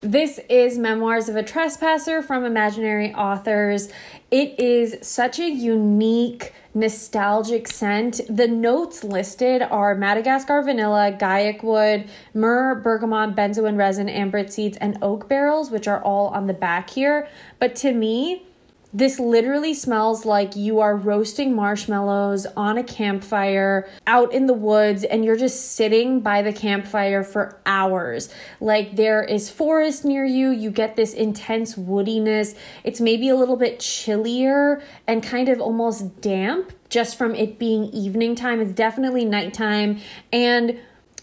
This is Memoirs of a Trespasser from Imaginary Authors. It is such a unique, nostalgic scent. The notes listed are Madagascar vanilla, Gaiac wood, myrrh, bergamot, benzoin resin, amber seeds, and oak barrels, which are all on the back here. But to me, this literally smells like you are roasting marshmallows on a campfire out in the woods and you're just sitting by the campfire for hours. Like there is forest near you, you get this intense woodiness. It's maybe a little bit chillier and kind of almost damp just from it being evening time. It's definitely nighttime and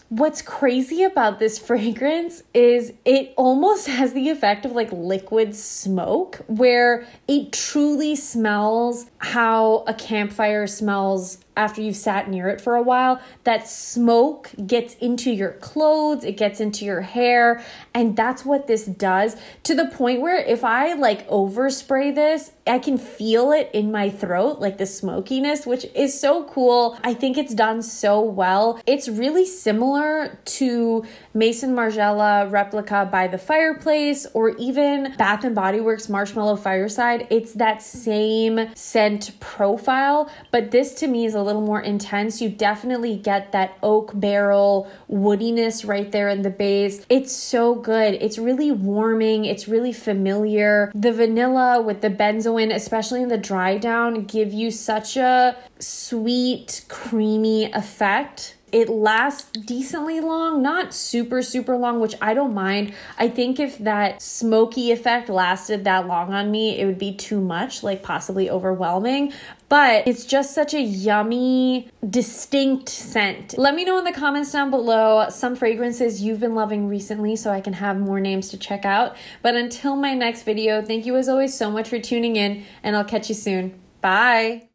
what's crazy about this fragrance is it almost has the effect of like liquid smoke where it truly smells how a campfire smells after you've sat near it for a while, that smoke gets into your clothes, it gets into your hair, and that's what this does to the point where if I like overspray this, I can feel it in my throat, like the smokiness, which is so cool. I think it's done so well. It's really similar to Mason Margella replica by the fireplace or even Bath and Body Works Marshmallow Fireside. It's that same scent profile, but this to me is a little more intense, you definitely get that oak barrel woodiness right there in the base. It's so good. It's really warming, it's really familiar. The vanilla with the benzoin, especially in the dry down, give you such a sweet, creamy effect it lasts decently long, not super, super long, which I don't mind. I think if that smoky effect lasted that long on me, it would be too much, like possibly overwhelming. But it's just such a yummy, distinct scent. Let me know in the comments down below some fragrances you've been loving recently so I can have more names to check out. But until my next video, thank you as always so much for tuning in, and I'll catch you soon. Bye.